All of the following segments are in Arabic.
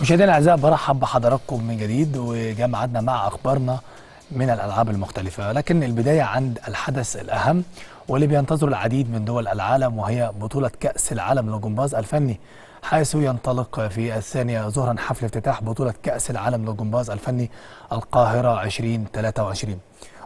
مشاهدينا الاعزاء برحب بحضراتكم من جديد وجمعنا مع اخبارنا من الالعاب المختلفه لكن البدايه عند الحدث الاهم واللي بينتظره العديد من دول العالم وهي بطوله كاس العالم للجمباز الفني حيث ينطلق في الثانية ظهرا حفل افتتاح بطولة كأس العالم للجمباز الفني القاهرة 2023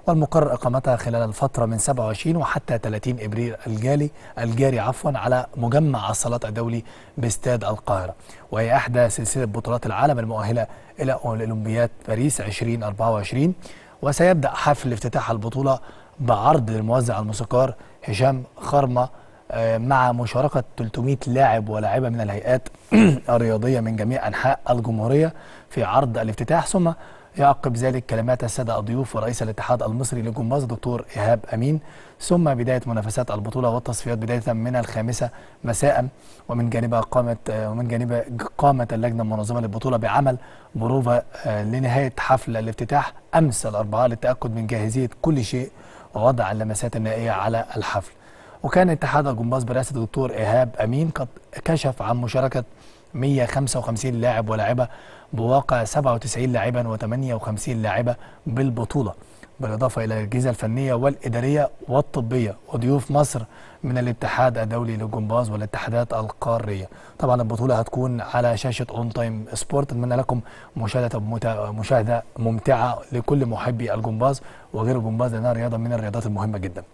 والمقرر إقامتها خلال الفترة من 27 وحتى 30 إبريل الجالي الجاري عفوا على مجمع الصالات الدولي باستاد القاهرة وهي إحدى سلسلة بطولات العالم المؤهلة إلى أولمبياد باريس 2024 وسيبدأ حفل افتتاح البطولة بعرض للموزع الموسيقار هشام خرمة آه، مع مشاركة 300 لاعب ولاعبة من الهيئات الرياضية من جميع أنحاء الجمهورية في عرض الافتتاح ثم يعقب ذلك كلمات السادة الضيوف ورئيس الاتحاد المصري للجمباز دكتور إيهاب أمين ثم بداية منافسات البطولة والتصفيات بداية من الخامسة مساء ومن جانبها قامت آه، ومن جانبها قامت اللجنة المنظمة للبطولة بعمل بروفة آه، لنهاية حفل الافتتاح أمس الأربعاء للتأكد من جاهزية كل شيء ووضع اللمسات النهائية على الحفل وكان اتحاد الجمباز برئاسه الدكتور ايهاب امين قد كشف عن مشاركه 155 لاعب ولاعبه بواقع 97 لاعبا و58 لاعبه بالبطوله بالاضافه الى الاجهزه الفنيه والاداريه والطبيه وضيوف مصر من الاتحاد الدولي للجمباز والاتحادات القاريه. طبعا البطوله هتكون على شاشه اون تايم سبورت اتمنى لكم مشاهده مشاهده ممتعه لكل محبي الجمباز وغير الجمباز لانها رياضه من الرياضات المهمه جدا.